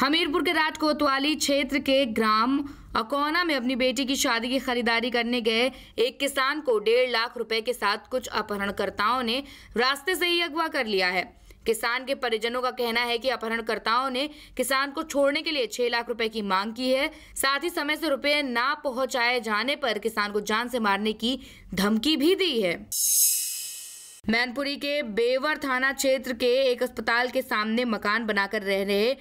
हमीरपुर के राज कोतवाली क्षेत्र के ग्राम अकोना में अपनी बेटी की शादी की खरीदारी करने गए एक किसान को डेढ़ लाख रुपए के साथ कुछ अपहरणकर्ताओं ने रास्ते से ही अगवा कर लिया है किसान के परिजनों का कहना है कि अपहरणकर्ताओं ने किसान को छोड़ने के लिए छह लाख रुपए की मांग की है साथ ही समय से रुपए ना पहुंचाए जाने पर किसान को जान से मारने की धमकी भी दी है मैनपुरी के बेवर थाना क्षेत्र के एक अस्पताल के सामने मकान बनाकर रह रहे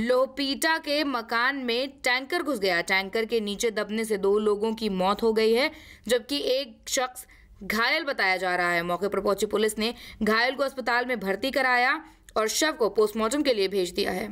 लोपीटा के मकान में टैंकर घुस गया टैंकर के नीचे दबने से दो लोगों की मौत हो गई है जबकि एक शख्स घायल बताया जा रहा है मौके पर पहुंची पुलिस ने घायल को अस्पताल में भर्ती कराया और शव को पोस्टमार्टम के लिए भेज दिया है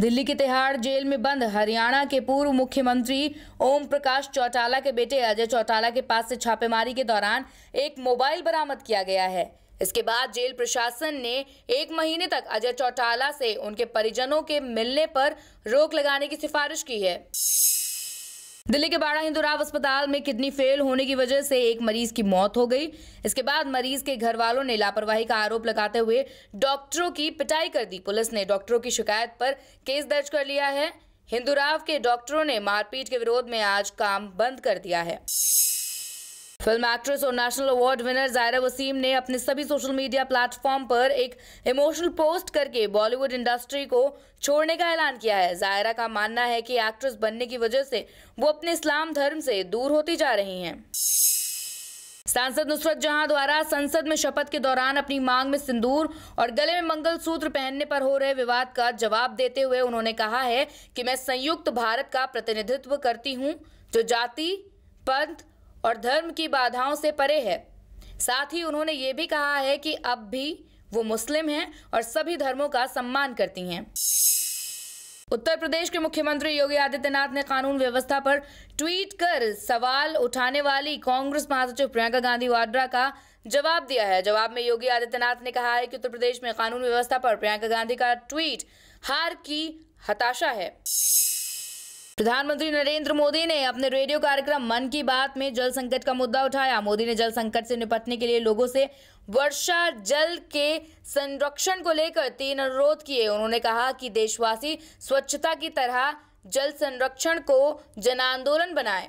दिल्ली की तिहाड़ जेल में बंद हरियाणा के पूर्व मुख्यमंत्री ओम प्रकाश चौटाला के बेटे अजय चौटाला के पास से छापेमारी के दौरान एक मोबाइल बरामद किया गया है इसके बाद जेल प्रशासन ने एक महीने तक अजय चौटाला से उनके परिजनों के मिलने पर रोक लगाने की सिफारिश की है दिल्ली के बाड़ा हिंदूराव अस्पताल में किडनी फेल होने की वजह से एक मरीज की मौत हो गई इसके बाद मरीज के घर वालों ने लापरवाही का आरोप लगाते हुए डॉक्टरों की पिटाई कर दी पुलिस ने डॉक्टरों की शिकायत पर केस दर्ज कर लिया है हिंदूराव के डॉक्टरों ने मारपीट के विरोध में आज काम बंद कर दिया है फिल्म एक्ट्रेस और national award winner Zaira Wasim ने अपने सभी सोशल मीडिया प्लेटफॉर्म पर एक इमोशनल पोस्ट करके बॉलीवुड इंडस्ट्री को छोड़ने का ऐलान किया है जायरा का मानना है कि एक्ट्रेस बनने की वजह से वो अपने इस्लाम धर्म से दूर होती जा रही हैं सांसद नुसरत जहां द्वारा संसद में शपथ के दौरान अपनी मांग में सिंदूर और गले में मंगल सूत्र पहनने पर हो रहे विवाद का जवाब देते हुए उन्होंने कहा है कि मैं संयुक्त भारत का प्रतिनिधित्व करती हूं जो जाति पंथ और धर्म की बाधाओं से परे है साथ ही उन्होंने ये भी कहा है कि अब भी वो मुस्लिम हैं और सभी धर्मों का सम्मान करती हैं उत्तर प्रदेश के मुख्यमंत्री योगी आदित्यनाथ ने कानून व्यवस्था पर ट्वीट कर सवाल उठाने वाली कांग्रेस महासचिव प्रियंका गांधी वाड्रा का जवाब दिया है जवाब में योगी आदित्यनाथ ने कहा है कि उत्तर प्रदेश में कानून व्यवस्था पर प्रियंका गांधी का ट्वीट हार की हताशा है प्रधानमंत्री नरेंद्र मोदी ने अपने रेडियो कार्यक्रम मन की बात में जल संकट का मुद्दा उठाया मोदी ने जल संकट से निपटने के लिए लोगों से वर्षा जल के संरक्षण को लेकर तीन अनुरोध किए उन्होंने कहा कि देशवासी स्वच्छता की तरह जल संरक्षण को जन आंदोलन बनाएं।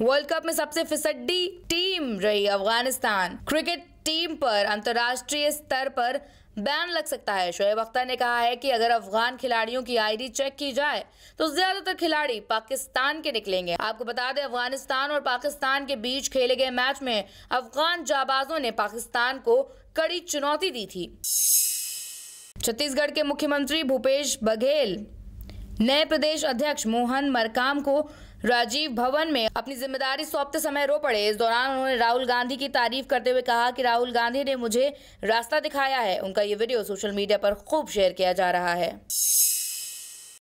वर्ल्ड कप में सबसे फिसड्डी टीम रही अफगानिस्तान क्रिकेट टीम पर अंतर्राष्ट्रीय स्तर पर बैन लग सकता है शोएब अख्तर ने कहा है कि अगर अफगान खिलाड़ियों की आईडी चेक की जाए तो ज्यादातर खिलाड़ी पाकिस्तान के निकलेंगे आपको बता दें अफगानिस्तान और पाकिस्तान के बीच खेले गए मैच में अफगान जाबाजों ने पाकिस्तान को कड़ी चुनौती दी थी छत्तीसगढ़ के मुख्यमंत्री भूपेश बघेल नए प्रदेश अध्यक्ष मोहन मरकाम को राजीव भवन में अपनी जिम्मेदारी सौंपते समय रो पड़े इस दौरान उन्होंने राहुल गांधी की तारीफ करते हुए कहा कि राहुल गांधी ने मुझे रास्ता दिखाया है उनका ये वीडियो सोशल मीडिया पर खूब शेयर किया जा रहा है